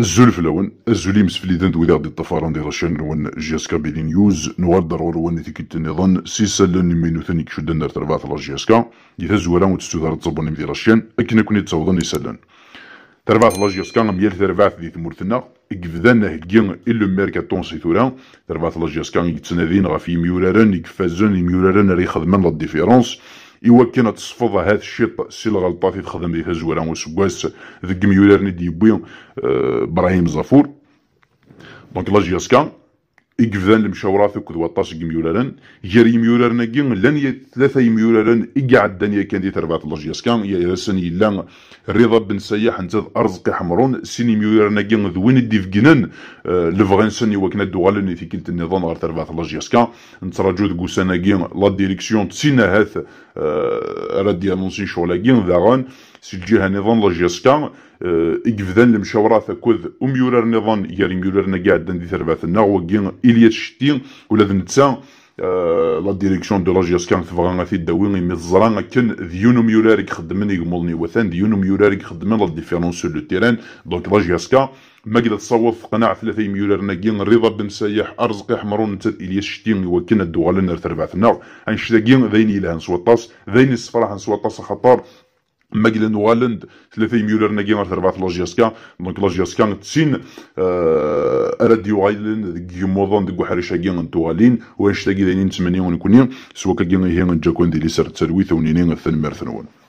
الزول الاول الزول يمسفليدن دوي دي الطفاران ديال رشان نوان جياس كابيلي نيوز نوار ضرور وان تيكت النظام سيسا لن مينو ثاني كشدن نار تربعة جياس كا يتا زوارا وتستودار تصبون مدي رشان اكنا كوني تصوضن يسلن تربعة جياس كا ميال تربعة دي ثمورتنا اكفذانا هكين إلو ميركاتون سي ثورا تربعة جياس كا يتسنادين غا في ميوراران يكفازن ميوراران ري خدمان لا ديفيرونس إوا كان تصفض هاد الشيط سي الغلطة في تخدم ليها زويرة وسواس ذك ميولارني ديبوي آه، إبراهيم زافور دونك لا جياسكا إجفان المشاورات كذ وطاش جيم يولرن جري ميولارن جين لن يثلاث ميولرن إجعد دنيا كان دي تربات الله جيس كان يا سن يلا رضا بن سياح أنت أرزق حمرون سيني ميولارن جين ذ وين الديف جنن آه، لفغين سن يوكن الدول في كل النظام غير تربات الله جيس كان أنت رجود جو سن جين لا ديريكسيون تسينه آه، هذا رديانونسي شو لجين ذا سجيها نظام لجيسكا اقفذن المشاورة ثاكوذ ام يورر نظام يار يورر نقاعد دي ثرباث النا وقين إليا تشتين ولا ذنتسا لا ديريكسيون دو لاجيس كان في فغانا في داوين غي مزران كن ديون ام يورر مولني وثان ديون ام يورر يخدمن لا ديفيرونس لو تيران دونك لاجيس كان ما قدر تصوف قناع ثلاثة ميولار نقين رضا بن سيح ارزقي حمرون نتد إلي الشتين يوكينا الدوغال النار ثرباث النار أنشتاقين ذيني لها نسوطاس ذيني السفرة نسوطاس خطار مجلن والند ثلاثي ميولر نجي مرت أربعة لاجياسكا دونك لاجياسكا تسين آه، أردي وايلن جيموضان دي حريشا جين انتوالين واش تاقي دينين تمنيون كونين سوا كاقين هين جاكون دي لسر تسلويث ونينين الثنمير ثنون